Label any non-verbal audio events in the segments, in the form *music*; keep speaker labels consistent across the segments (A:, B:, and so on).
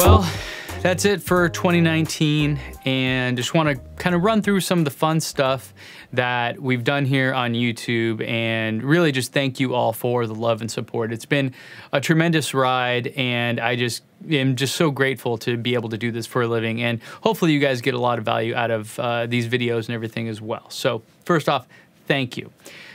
A: Well, that's it for 2019 and just want to kind of run through some of the fun stuff that we've done here on YouTube and really just thank you all for the love and support. It's been a tremendous ride and I just am just so grateful to be able to do this for a living and hopefully you guys get a lot of value out of uh, these videos and everything as well. So first off, thank you.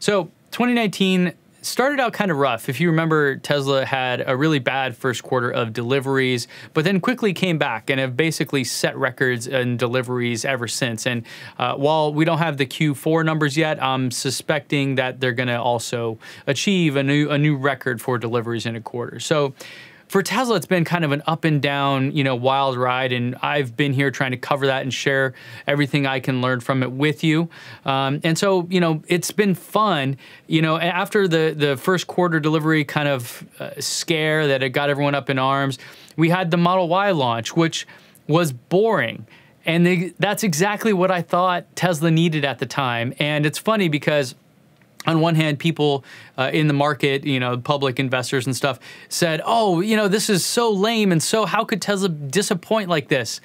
A: So 2019 started out kind of rough. If you remember, Tesla had a really bad first quarter of deliveries, but then quickly came back and have basically set records in deliveries ever since. And uh, while we don't have the Q4 numbers yet, I'm suspecting that they're going to also achieve a new a new record for deliveries in a quarter. So for Tesla, it's been kind of an up and down, you know, wild ride. And I've been here trying to cover that and share everything I can learn from it with you. Um, and so, you know, it's been fun. You know, after the, the first quarter delivery kind of uh, scare that it got everyone up in arms, we had the Model Y launch, which was boring. And they, that's exactly what I thought Tesla needed at the time. And it's funny because on one hand, people uh, in the market, you know, public investors and stuff, said, "Oh, you know, this is so lame, and so how could Tesla disappoint like this?"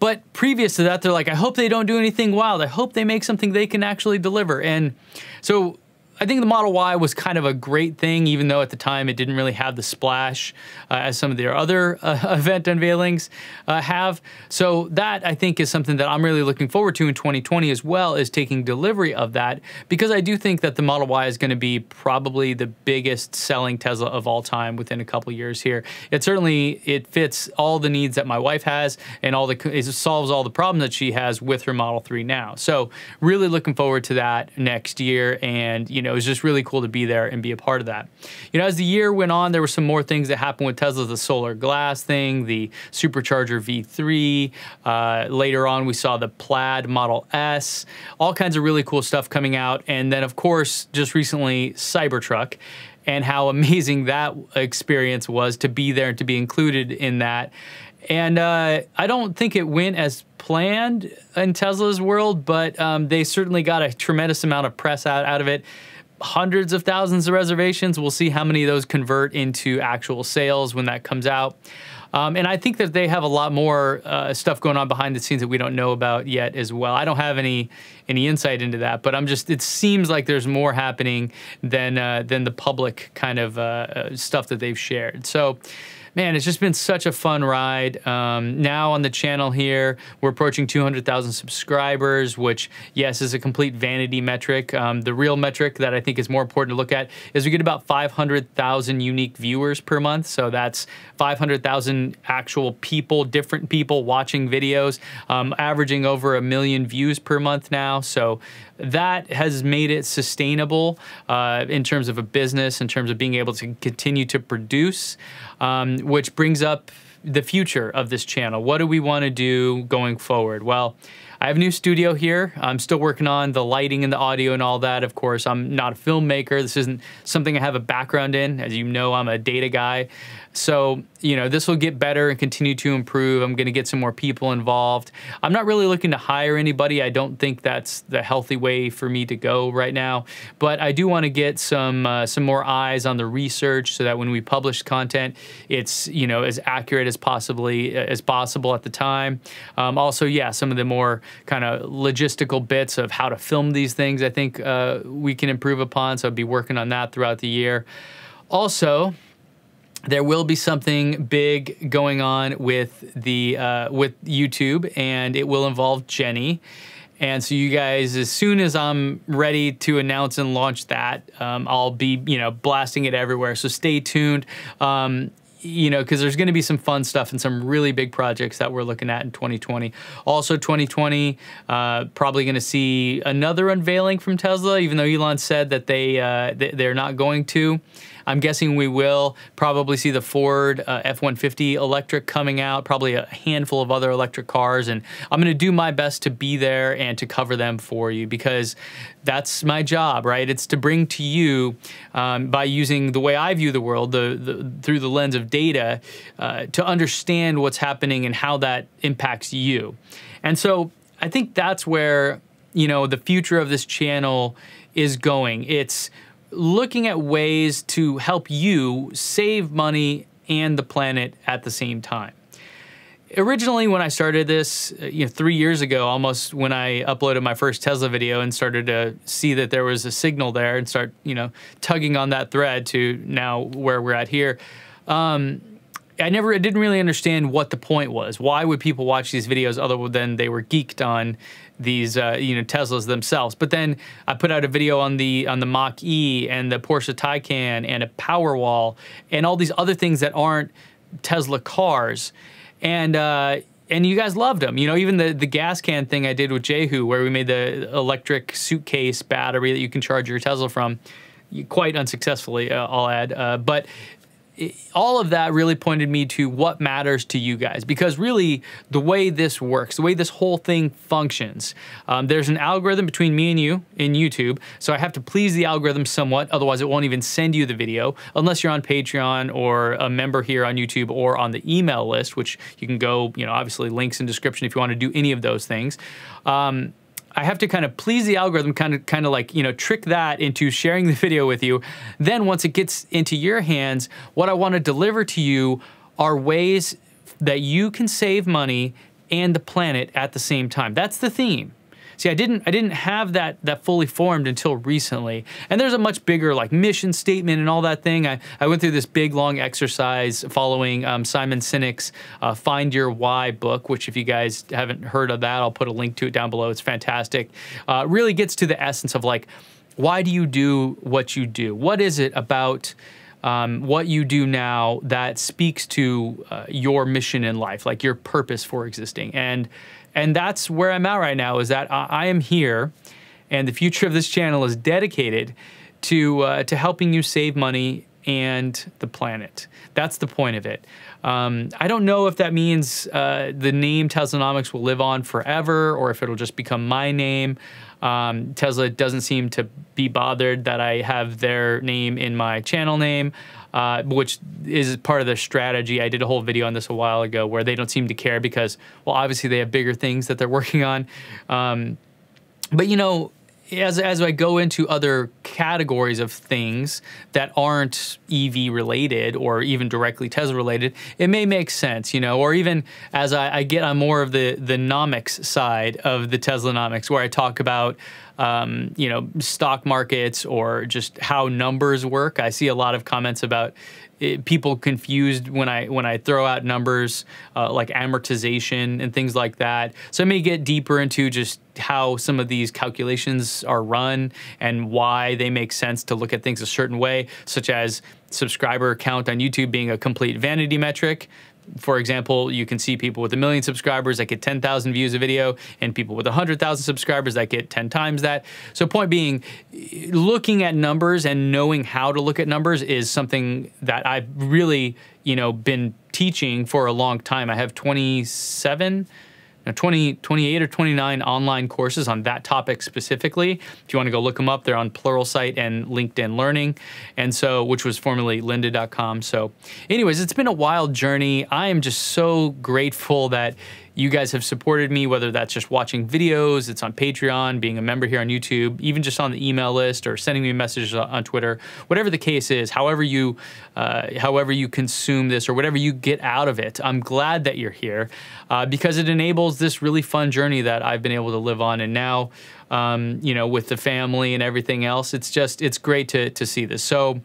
A: But previous to that, they're like, "I hope they don't do anything wild. I hope they make something they can actually deliver." And so I think the Model Y was kind of a great thing, even though at the time it didn't really have the splash uh, as some of their other uh, *laughs* event unveilings uh, have. So that I think is something that I'm really looking forward to in 2020 as well is taking delivery of that because I do think that the Model Y is going to be probably the biggest selling Tesla of all time within a couple years here. It certainly it fits all the needs that my wife has and all the it solves all the problems that she has with her Model 3 now. So really looking forward to that next year and you know, it was just really cool to be there and be a part of that. You know, as the year went on, there were some more things that happened with Tesla, the solar glass thing, the supercharger V3. Uh, later on, we saw the Plaid Model S, all kinds of really cool stuff coming out. And then, of course, just recently, Cybertruck and how *laughs* amazing that experience was to be there and to be included in that. And uh, I don't think it went as planned in Tesla's world, but um, they certainly got a tremendous amount of press out, out of it hundreds of thousands of reservations. We'll see how many of those convert into actual sales when that comes out. Um, and I think that they have a lot more uh, stuff going on behind the scenes that we don't know about yet as well. I don't have any any insight into that, but I'm just it seems like there's more happening than uh, than the public kind of uh, uh stuff that they've shared. So man, it's just been such a fun ride. Um, now on the channel here, we're approaching 200,000 subscribers, which, yes, is a complete vanity metric. Um, the real metric that I think is more important to look at is we get about 500,000 unique viewers per month. So that's 500,000 actual people, different people watching videos, um, averaging over a million views per month now. So that has made it sustainable uh, in terms of a business, in terms of being able to continue to produce, um, which brings up the future of this channel. What do we want to do going forward? Well, I have a new studio here. I'm still working on the lighting and the audio and all that. Of course, I'm not a filmmaker. This isn't something I have a background in. As you know, I'm a data guy. So, you know, this will get better and continue to improve. I'm going to get some more people involved. I'm not really looking to hire anybody. I don't think that's the healthy way for me to go right now. But I do want to get some uh, some more eyes on the research so that when we publish content, it's you know as accurate as possibly as possible at the time. Um, also, yeah, some of the more kind of logistical bits of how to film these things. I think uh, we can improve upon, so I'll be working on that throughout the year. Also, there will be something big going on with the uh, with YouTube, and it will involve Jenny. And so, you guys, as soon as I'm ready to announce and launch that, um, I'll be, you know, blasting it everywhere. So stay tuned. Um, you know, because there's going to be some fun stuff and some really big projects that we're looking at in 2020. Also, 2020, uh, probably going to see another unveiling from Tesla, even though Elon said that they, uh, they they're not going to. I'm guessing we will probably see the Ford uh, F-150 electric coming out, probably a handful of other electric cars, and I'm going to do my best to be there and to cover them for you because that's my job, right? It's to bring to you um, by using the way I view the world, the, the through the lens of data, uh, to understand what's happening and how that impacts you. And so I think that's where you know the future of this channel is going. It's looking at ways to help you save money and the planet at the same time. Originally, when I started this, uh, you know, three years ago, almost when I uploaded my first Tesla video and started to see that there was a signal there and start, you know, tugging on that thread to now where we're at here. Um, I never I didn't really understand what the point was. Why would people watch these videos other than they were geeked on these uh, you know Teslas themselves. But then I put out a video on the on the Mach E and the Porsche Taycan and a Powerwall and all these other things that aren't Tesla cars, and. Uh, and you guys loved them. You know, even the, the gas can thing I did with Jehu, where we made the electric suitcase battery that you can charge your Tesla from, quite unsuccessfully, uh, I'll add. Uh, but it, all of that really pointed me to what matters to you guys because really the way this works, the way this whole thing functions, um, there's an algorithm between me and you in YouTube. So I have to please the algorithm somewhat, otherwise it won't even send you the video unless you're on Patreon or a member here on YouTube or on the email list, which you can go, you know, obviously links in description if you want to do any of those things. Um, I have to kind of please the algorithm, kind of kind of like you know trick that into sharing the video with you. Then once it gets into your hands, what I want to deliver to you are ways that you can save money and the planet at the same time. That's the theme. See, I didn't I didn't have that that fully formed until recently. And there's a much bigger like mission statement and all that thing. I, I went through this big long exercise following um, Simon Sinek's uh, Find Your Why book, which if you guys haven't heard of that, I'll put a link to it down below. It's fantastic. Uh, really gets to the essence of like why do you do what you do? What is it about um, what you do now that speaks to uh, your mission in life, like your purpose for existing. And and that's where I'm at right now is that I, I am here, and the future of this channel is dedicated to uh, to helping you save money and the planet. That's the point of it. Um, I don't know if that means uh, the name Teslanomics will live on forever or if it'll just become my name. Um, Tesla doesn't seem to be bothered that I have their name in my channel name, uh, which is part of their strategy. I did a whole video on this a while ago where they don't seem to care because, well, obviously they have bigger things that they're *laughs* working on. Um, but, you know, as, as I go into other categories of things that aren't EV related or even directly Tesla related, it may make sense, you know, or even as I, I get on more of the the nomics side of the Tesla nomics, where I talk about um, you know, stock markets or just how numbers work. I see a lot of comments about it, eh, people confused when I when I throw out numbers uh, like amortization and things like that. So I may get deeper into just how some of these calculations are run and why they make sense to look at things a certain way, such as subscriber count on YouTube being a complete vanity metric for example, you can see people with a million subscribers that get 10,000 views a video and people with 100,000 subscribers that get 10 times that. So point being, looking at numbers and knowing how to look at numbers is something that I've really, you know, been teaching for a long time. I have 27 know, 20, 28 or 29 online courses on that topic specifically. If you want to go look them up, they're on Pluralsight and LinkedIn Learning, and so which was formerly lynda.com. So, anyways, it's been a wild journey. I am just so grateful that you guys have supported me, whether that's just watching videos, it's on Patreon, being a member here on YouTube, even just on the email list or sending me messages on Twitter, whatever the case is, however you, uh, however you consume this or whatever you get out of it, I'm glad that you're here uh, because it enables this really fun journey that I've been able to live on. And now um, you know, with the family and everything else. It's just, it's great to, to see this. So,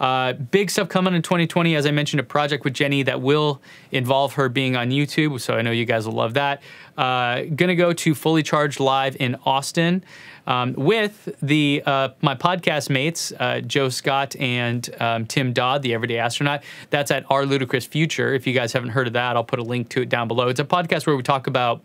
A: uh, big stuff coming in 2020. As I mentioned, a project with Jenny that will involve her being on YouTube. So I know you guys will love that. Uh, gonna go to Fully Charged Live in Austin um, with the uh, my podcast mates, uh, Joe Scott and um, Tim Dodd, the Everyday Astronaut. That's at Our Ludicrous Future. If you guys haven't heard of that, I'll put a link to it down below. It's a podcast where we talk about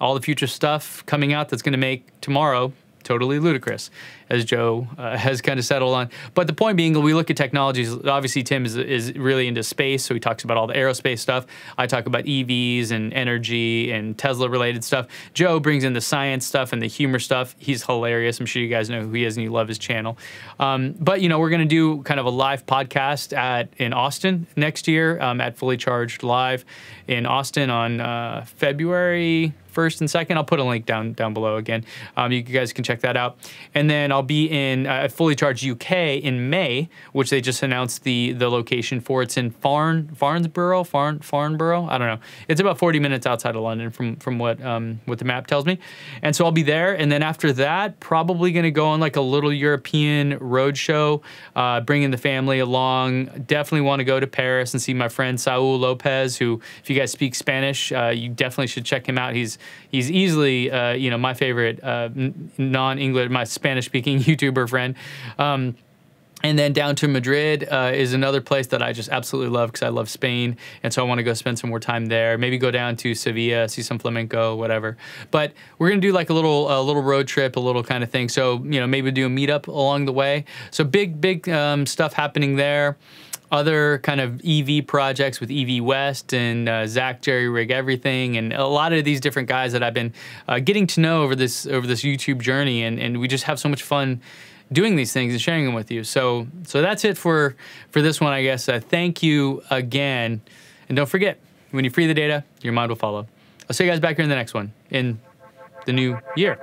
A: all the future stuff coming out that's going to make tomorrow totally ludicrous as Joe uh, *laughs* has kind of settled on. But the point being, we look at technologies. Obviously, Tim is, is really into space, so he talks about all the aerospace stuff. I talk about EVs and energy and Tesla related stuff. Joe brings in the science stuff and the humor stuff. He's hilarious. I'm sure you guys know who he is and you love his channel. Um, but, you know, we're going to do kind of a live podcast at in Austin next year um, at Fully Charged Live in Austin on uh, February. First and second, I'll put a link down down below again. Um, you guys can check that out, and then I'll I'll be in uh, Fully Charged UK in May, which they just announced the the location for. It's in Farn Farnborough, Farn Farnborough. I don't know. It's about 40 minutes outside of London from from what um, what the map tells me. And so I'll be there. And then after that, probably going to go on like a little European road uh, bringing the family along. Definitely want to go to Paris and see my friend Saul Lopez, who if you guys speak Spanish, uh, you definitely should check him out. He's he's easily uh, you know my favorite uh, non-English, my Spanish-speaking speaking *laughs* YouTuber friend. Um, and then down to Madrid uh, is another place that I just absolutely love because I love Spain. And so I want to go spend some more time there. Maybe go down to Sevilla, see some flamenco, whatever. But we're going to do like a little a little road trip, a little kind of thing. So, you know, maybe do a meetup along the way. So big, big um, stuff happening there other kind of EV projects with EV West and uh, Zach Jerry Rig Everything, and a lot of these different guys that I've been uh, getting to know over this over this YouTube journey, and, and we just have so much fun doing these things and sharing them with you. So so that's it for for this one, I guess. Uh, thank you again, and don't forget when you free the data, your mind will follow. I'll see you guys back here in the next one in the new year.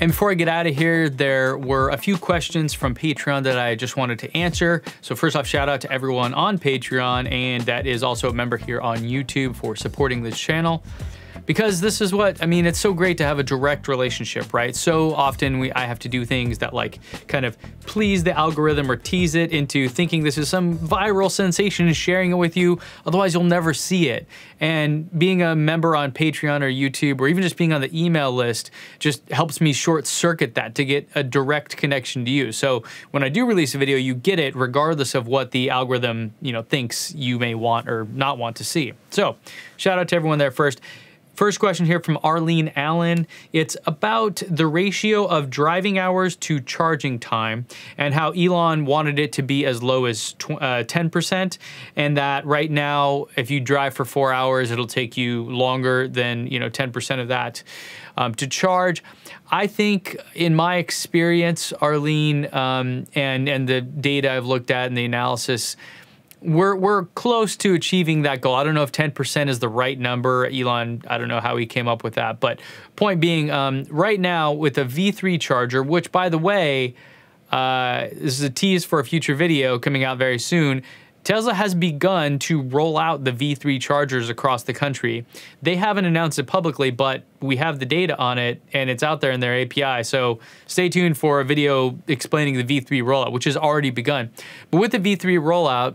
A: And before I get out of here, there were a few questions from Patreon that I just wanted to answer. So first off, shout out to everyone on Patreon, and that is also a member here on YouTube for supporting this channel. Because this is what, I mean, it's so great to have a direct relationship, right? So often we, I have to do things that like kind of please the algorithm or tease it into thinking this is some viral sensation and sharing it with you. Otherwise you'll never see it. And being a member on Patreon or YouTube or even just being on the email list just helps me short circuit that to get a direct connection to you. So when I do release a video, you get it regardless of what the algorithm, you know, thinks you may want or not want to see. So shout out to everyone there first. First question here from Arlene Allen. It's about the ratio of driving hours to charging time and how Elon wanted it to be as low as uh, 10%. And that right now, if you drive for four hours, it'll take you longer than, you know, 10% of that um, to charge. I think, in my experience, Arlene, um, and, and the data I've looked at and the analysis, we're we're close to achieving that goal. I don't know if 10% is the right number. Elon, I don't know how he came up with that, but point being, um, right now with a V3 charger, which by the way, uh, this is a tease for a future video coming out very soon. Tesla has begun to roll out the V3 chargers across the country. They haven't announced it publicly, but we have the data on it and it's out there in their API. So stay tuned for a video explaining the V3 rollout, which has already begun. But with the V3 rollout,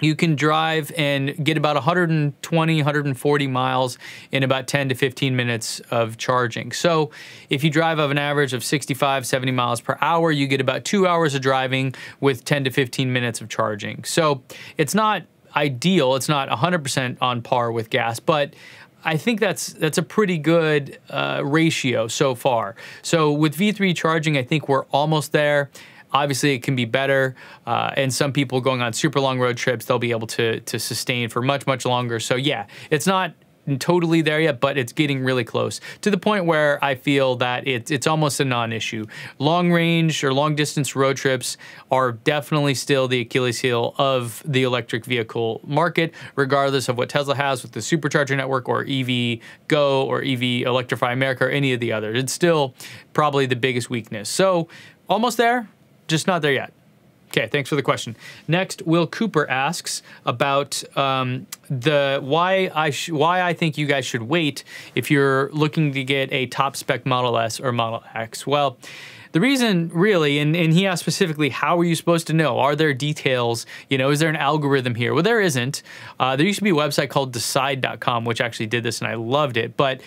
A: you can drive and get about 120, 140 miles in about 10 to 15 minutes of charging. So, if you drive of an average of 65, 70 miles per hour, you get about two hours of driving with 10 to 15 minutes of charging. So, it's not ideal, it's not 100% on par with gas, but I think that's that's a pretty good uh, ratio so far. So with V3 charging, I think we're almost there. Obviously, it can be better. Uh, and some people going on super long road trips, they'll be able to to sustain for much much longer. So yeah, it's not totally there yet, but it's getting really close to the point where I feel that it, it's almost a non-issue. Long range or long distance road trips are definitely still the Achilles heel of the electric vehicle market, regardless of what Tesla has with the supercharger network or EV Go or EV Electrify America or any of the others. It's still probably the biggest weakness. So almost there, just not there yet. Okay, thanks for the question. Next, Will Cooper asks about um, the why I why I think you guys should wait if you're looking to get a top spec Model S or Model X. Well. The reason, really, and, and he asked specifically, how are you supposed to know? Are there details? You know, is there an algorithm here? Well, there isn't. Uh, there used to be a website called decide.com, which actually did this, and I loved it. But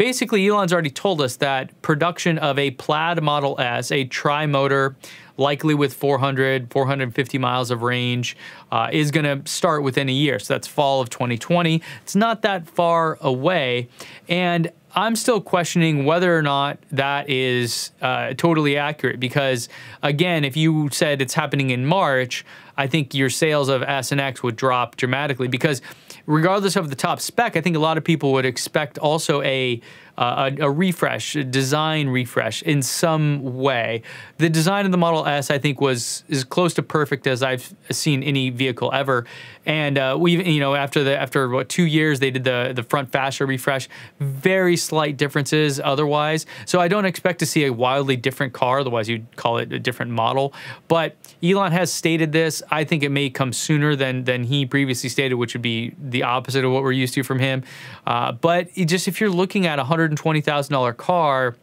A: basically, Elon's already told us that production of a Plaid Model S, a tri motor, likely with 400, 450 miles of range, uh, is going to start within a year. So that's fall of 2020. It's not that far away. And I'm still questioning whether or not that is uh, totally accurate because, again, if you said it's happening in March, I think your sales of S and X would drop dramatically because regardless of the top spec, I think a lot of people would expect also a uh, a, a, refresh, a design refresh in some way. The design of the Model S, I think, was as close to perfect as I've seen any vehicle ever. And uh, we, you know, after the after what two years, they did the the front fascia refresh. Very slight differences otherwise. So I don't expect to see a wildly different car. Otherwise, you'd call it a different model. But Elon has stated this. I think it may come sooner than than he previously stated, which would be the opposite of what we're used to from him. Uh, but just if you're looking at 100 $120,000 car,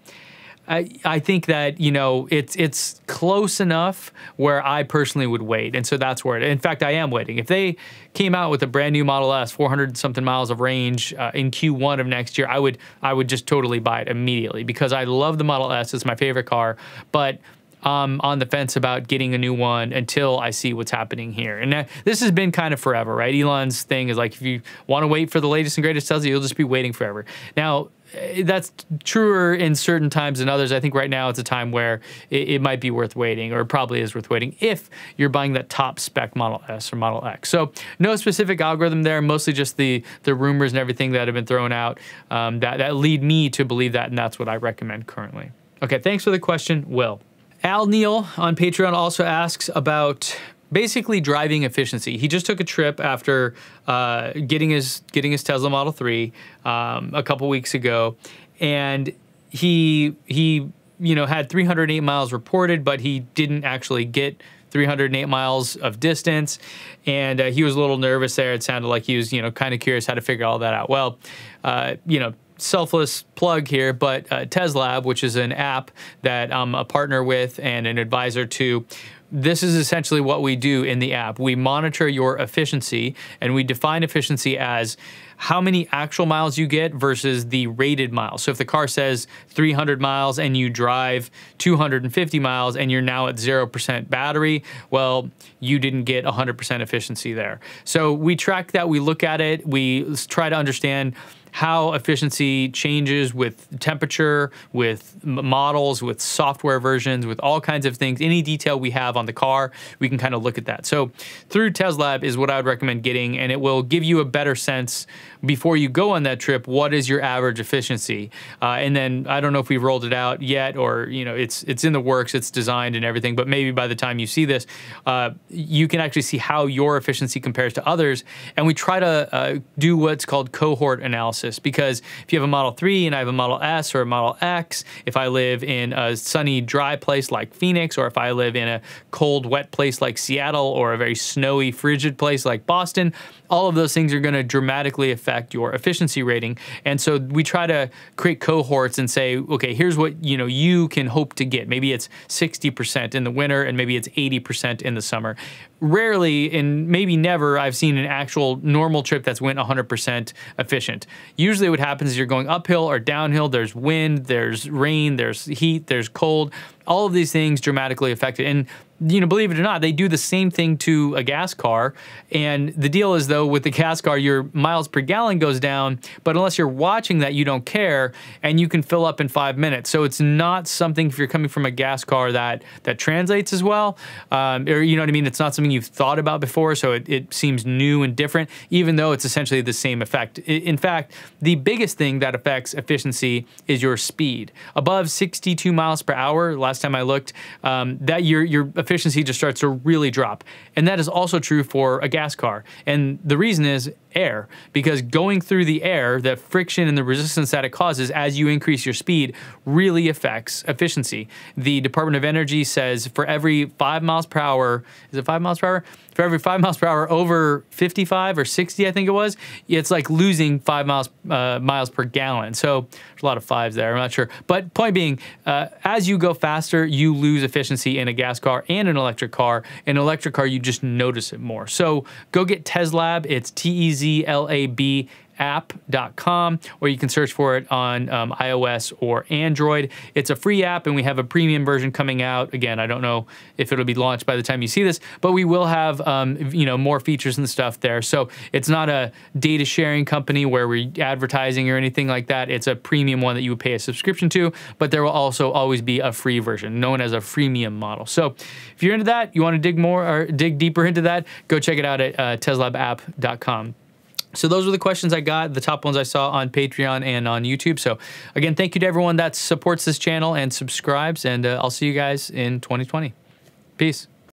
A: I, I think that you know it's it's close enough where I personally would wait, and so that's where. It, in fact, I am waiting. If they came out with a brand new Model S, 400 something miles of range uh, in Q1 of next year, I would I would just totally buy it immediately because I love the Model S. It's my favorite car, but I'm on the fence about getting a new one until I see what's happening here. And uh, this has been kind of forever, right? Elon's thing is like if you want to wait for the latest and greatest Tesla, you'll just be waiting forever. Now Eh, that's truer in certain times than others. I think right now it's a time where it, it, might be worth waiting, or probably is worth waiting if you're buying that top spec Model S or Model X. So no specific algorithm there, mostly just the the rumors and everything that have been thrown out um, that that lead me to believe that, and that's what I recommend currently. Okay, thanks for the question, Will. Al Neal on Patreon also asks about basically driving efficiency. He just took a trip after uh, getting his getting his Tesla Model Three um, a couple weeks ago, and he he you know had 308 miles reported, but he didn't actually get 308 miles of distance, and uh, he was a little nervous there. It sounded like he was you know kind of curious how to figure all that out. Well, uh, you know selfless plug here, but uh, TesLab, which is an app that I'm a partner with and an advisor to, this is essentially what we do in the app. We monitor your efficiency and we define efficiency as how many actual miles you get versus the rated miles. So if the car says 300 miles and you drive 250 miles and you're now at 0% battery, well, you didn't get 100% efficiency there. So we track that, we look at it, we try to understand how efficiency changes with temperature, with models, with software versions, with all kinds of things. Any detail we have on the car, we can kind of look at that. So through TesLab is what I would recommend getting, and it will give you a better sense before you go on that trip, what is your average efficiency? Uh, and then I don't know if we've rolled it out yet or, you know, it's, it's in the works, it's designed and everything, but maybe by the time you see this, uh, you can actually see how your efficiency compares to others. And we try to uh, do what's called cohort analysis analysis because if you have a Model 3 and I have a Model S or a Model X, if I live in a sunny, dry place like Phoenix, or if I live in a cold, wet place like Seattle, or a very snowy, frigid place like Boston, all of those things are going to dramatically affect your efficiency rating. And so we try to create cohorts and say, okay, here's what you know you can hope to get. Maybe it's 60% in the winter and maybe it's 80% in the summer. Rarely and maybe never I've seen an actual normal trip that's went 100% efficient. Usually what happens is you're going uphill or downhill, there's wind, there's rain, there's heat, there's cold all of these things dramatically affect And you know, believe it or not, they do the same thing to a gas car. And the deal is, though, with the gas car, your miles per gallon goes down, but unless you're watching that, you don't care, and you can fill up in five minutes. So it's not something if you're coming from a gas car that that translates as well, um, or you know what I mean. It's not something you've thought about before, so it, it seems new and different, even though it's essentially the same effect. In fact, the biggest thing that affects efficiency is your speed. Above 62 miles per hour, last time I looked, um, that you're efficiency just starts to really drop. And that is also true for a gas car. And the reason is air because going through the air, the friction and the resistance that it causes as you increase your speed really affects efficiency. The Department of Energy says for every five miles per hour, is it five miles per hour? For every five miles per hour over 55 or 60, I think it was, it's like losing five miles uh, miles per gallon. So there's a lot of fives there. I'm not sure, but point being, uh, as you go faster, you lose efficiency in a gas car and an electric car. In an electric car, you just notice it more. So go get Teslab. It's T E Z ZLAB or you can search for it on um, iOS or Android. It's a free app and we have a premium version coming out. Again, I don't know if it'll be launched by the time you see this, but we will have um, you know more features and stuff there. So it's not a data sharing company where we're advertising or anything like that. It's a premium one that you would pay a subscription to, but there will also always be a free version known as a freemium model. So if you're into that, you want to dig more or dig deeper into that, go check it out at uh, teslabapp.com. So those were the questions I got, the top ones I saw on Patreon and on YouTube. So again, thank you to everyone that supports this channel and subscribes, and uh, I'll see you guys in 2020. Peace.